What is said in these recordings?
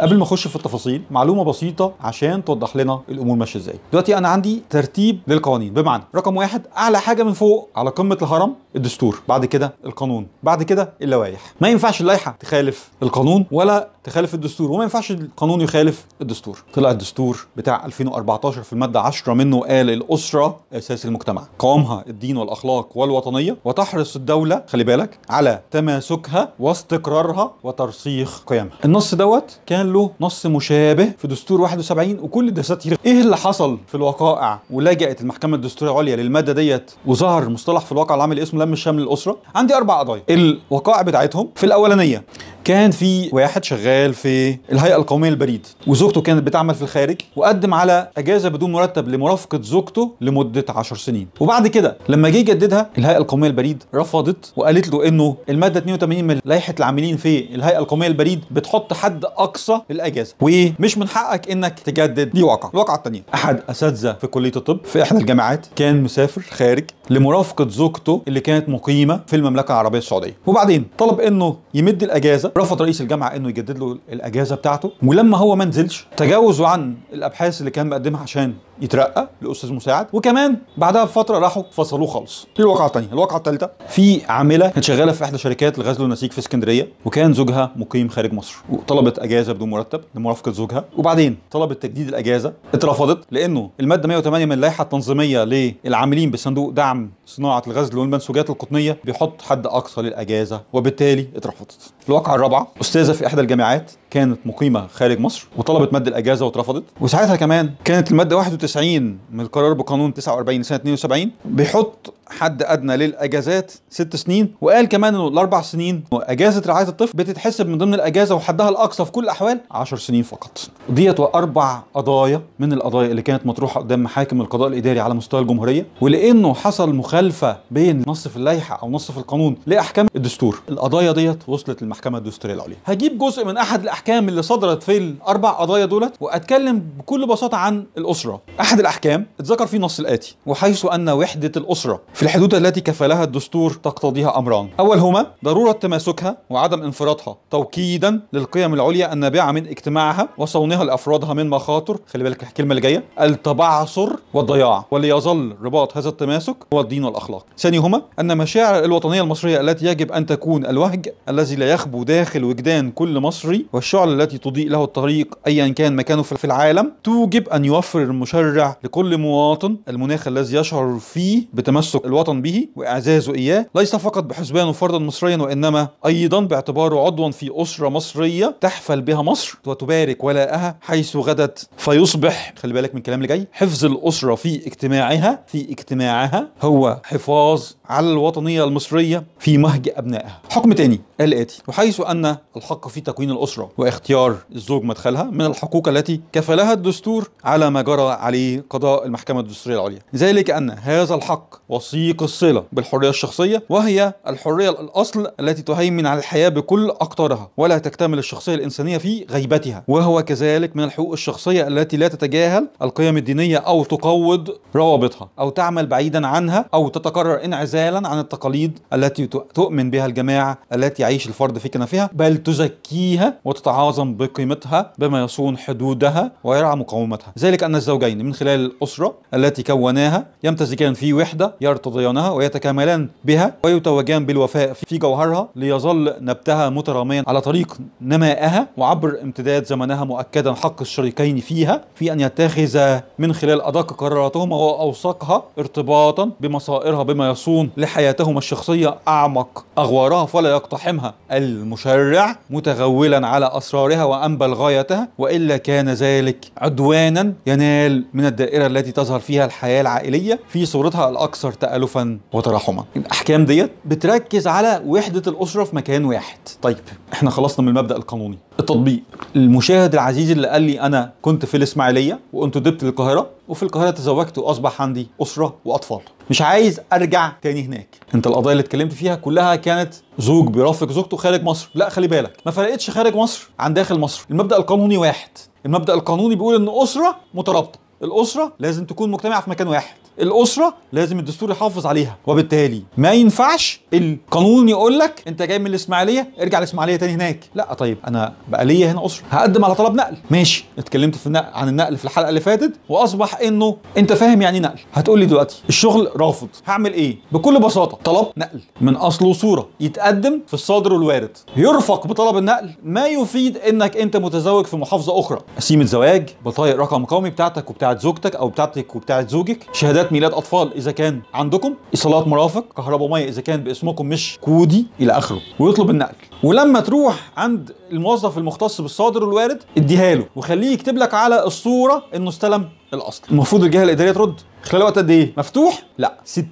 قبل ما اخش في التفاصيل معلومه بسيطه عشان توضح لنا الامور ماشيه ازاي دلوقتي انا عندي ترتيب للقوانين بمعنى رقم واحد اعلى حاجه من فوق على قمه الهرم الدستور بعد كده القانون بعد كده اللوائح ما ينفعش اللائحه تخالف القانون ولا تخالف الدستور وما ينفعش القانون يخالف الدستور طلع الدستور بتاع 2014 في الماده 10 منه قال الاسره اساس المجتمع قوامها الدين والاخلاق والوطنيه وتحرص الدوله خلي بالك على تماسكها واستقرارها وترسيخ قيمها النص دوت كان له نص مشابه في دستور 71 وكل الدساتير ايه اللي حصل في الوقائع ولجأت المحكمه الدستوريه العليا للماده ديت وظهر مصطلح في الواقع العملي اسمه لم الشمل الاسره عندي اربع قضايا الوقائع بتاعتهم في الاولانيه كان في واحد شغال شغال في الهيئه القوميه للبريد وزوجته كانت بتعمل في الخارج وقدم على اجازه بدون مرتب لمرافقه زوجته لمده 10 سنين وبعد كده لما جه يجددها الهيئه القوميه للبريد رفضت وقالت له انه الماده 82 من لائحه العاملين في الهيئه القوميه للبريد بتحط حد اقصى للاجازه ومش من حقك انك تجدد دي واقعه الواقعه الثانيه احد اساتذه في كليه الطب في احدى الجامعات كان مسافر خارج لمرافقه زوجته اللي كانت مقيمه في المملكه العربيه السعوديه وبعدين طلب انه يمد الاجازه رفض رئيس الجامعه انه يجدد له الاجازه بتاعته ولما هو ما نزلش تجاوزوا عن الابحاث اللي كان مقدمها عشان يترقى لاستاذ مساعد وكمان بعدها بفتره راحوا فصلوه خالص دي الواقعه الثانيه الواقعه الثالثه في عامله كانت شغاله في احدى شركات الغزل والنسيج في اسكندريه وكان زوجها مقيم خارج مصر وطلبت اجازه بدون مرتب لمرافقه زوجها وبعدين طلبت تجديد الاجازه اترفضت لانه الماده 108 من اللائحه التنظيميه للعاملين بصندوق دعم صناعه الغزل والمنسوجات القطنيه بيحط حد اقصى للاجازه وبالتالي اترفضت الواقعه الرابعه استاذه في احدى الجامعات كانت مقيمه خارج مصر وطلبت مد الاجازه واترفضت وساعتها كمان كانت الماده 91 92 من القرار بقانون 49 سنه 72 بيحط حد ادنى للاجازات ست سنين وقال كمان انه الاربع سنين اجازه رعايه الطفل بتتحسب من ضمن الاجازه وحدها الاقصى في كل الاحوال 10 سنين فقط ديت واربع قضايا من القضايا اللي كانت مطروحه قدام محاكم القضاء الاداري على مستوى الجمهوريه ولانه حصل مخالفه بين نص في اللائحه او نص في القانون لاحكام الدستور القضايا ديت وصلت للمحكمه الدستوريه العليا هجيب جزء من احد الاحكام اللي صدرت في الاربع قضايا دولت واتكلم بكل بساطه عن الاسره احد الاحكام اتذكر فيه نص الاتي وحيث ان وحده الاسره في الحدود التي كفلها الدستور تقتضيها أمران أولهما ضرورة تماسكها وعدم انفرادها توكيدا للقيم العليا النابعة من اجتماعها وصونها لأفرادها من مخاطر خلي بالك الكلمة اللي جاية التبعثر والضياع وليظل رباط هذا التماسك هو الدين والأخلاق ثانيهما أن مشاعر الوطنية المصرية التي يجب أن تكون الوهج الذي لا يخبو داخل وجدان كل مصري والشعلة التي تضيء له الطريق أيا كان مكانه في العالم توجب أن يوفر المشرع لكل مواطن المناخ الذي يشعر فيه بتمسك الوطن به وإعزازه إياه ليس فقط بحسبانه فردا مصريا وإنما أيضا باعتباره عضوا في أسرة مصرية تحفل بها مصر وتبارك ولاءها حيث غدت فيصبح خلي بالك من الكلام اللي جاي حفظ الأسرة في اجتماعها في اجتماعها هو حفاظ على الوطنية المصرية في مهج أبنائها حكم تاني الآتي وحيث أن الحق في تكوين الأسرة واختيار الزوج مدخلها من الحقوق التي كفلها الدستور على ما جرى عليه قضاء المحكمة الدستورية العليا ذلك أن هذا الحق وصي توثيق الصلة بالحرية الشخصية وهي الحرية الأصل التي تهيمن على الحياة بكل أقطارها ولا تكتمل الشخصية الإنسانية في غيبتها وهو كذلك من الحقوق الشخصية التي لا تتجاهل القيم الدينية أو تقوض روابطها أو تعمل بعيدا عنها أو تتكرر انعزالا عن التقاليد التي تؤمن بها الجماعة التي يعيش الفرد في كنفها بل تزكيها وتتعاظم بقيمتها بما يصون حدودها ويرعى مقاومتها ذلك أن الزوجين من خلال الأسرة التي كوناها يمتزجان في وحدة يرتبط يقتضيانها ويتكاملان بها ويتوجان بالوفاء في جوهرها ليظل نبتها متراميا على طريق نمائها وعبر امتداد زمنها مؤكدا حق الشريكين فيها في أن يتخذ من خلال أدق قراراتهما وأوثقها ارتباطا بمصائرها بما يصون لحياتهما الشخصية أعمق أغوارها فلا يقتحمها المشرع متغولا على أسرارها وأنبل غايتها وإلا كان ذلك عدوانا ينال من الدائرة التي تظهر فيها الحياة العائلية في صورتها الأكثر تألقا تألفا وتراحما الأحكام ديت بتركز على وحدة الأسرة في مكان واحد طيب احنا خلصنا من المبدأ القانوني التطبيق المشاهد العزيز اللي قال لي أنا كنت في الإسماعيلية وانتدبت للقاهرة وفي القاهرة تزوجت وأصبح عندي أسرة وأطفال مش عايز ارجع تاني هناك انت القضايا اللي اتكلمت فيها كلها كانت زوج بيرافق زوجته خارج مصر لا خلي بالك ما فرقتش خارج مصر عن داخل مصر المبدا القانوني واحد المبدا القانوني بيقول ان اسره مترابطه الاسره لازم تكون مجتمعه في مكان واحد الاسره لازم الدستور يحافظ عليها وبالتالي ما ينفعش القانون يقول لك انت جاي من الاسماعيليه ارجع الاسماعيليه تاني هناك لا طيب انا بقى ليا هنا اسره هقدم على طلب نقل ماشي اتكلمت في النقل عن النقل في الحلقه اللي فاتت واصبح انه انت فاهم يعني نقل هتقول لي دلوقتي الشغل رافض هعمل ايه بكل بساطه طلب نقل من اصل وصوره يتقدم في الصادر والوارد يرفق بطلب النقل ما يفيد انك انت متزوج في محافظه اخرى قسيمه زواج بطايق رقم قومي بتاعتك وبتاعت زوجتك او بتاعتك وبتاعت زوجك شهادات صلاه ميلاد اطفال اذا كان عندكم ايصالات مرافق كهرباء ميه اذا كان باسمكم مش كودي الى اخره ويطلب النقل ولما تروح عند الموظف المختص بالصادر والوارد اديها له وخليه يكتب لك على الصوره انه استلم الاصل المفروض الجهه الاداريه ترد خلال وقت قد ايه مفتوح لا 60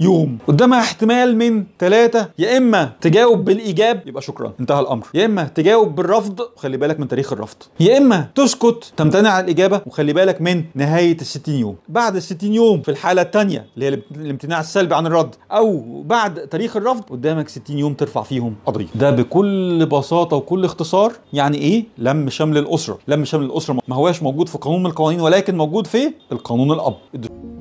يوم قدامها احتمال من ثلاثة يا اما تجاوب بالايجاب يبقى شكرا انتهى الامر يا اما تجاوب بالرفض وخلي بالك من تاريخ الرفض يا اما تسكت تمتنع عن الاجابه وخلي بالك من نهايه ال 60 يوم بعد ال 60 يوم في الحاله الثانيه اللي هي الامتناع السلبي عن الرد او بعد تاريخ الرفض قدامك 60 يوم ترفع فيهم قضيه ده بكل بساطه وكل اختصار يعني ايه لم شمل الاسره لم شمل الاسره ما هواش موجود في قانون من القوانين ولكن موجود في القانون الاب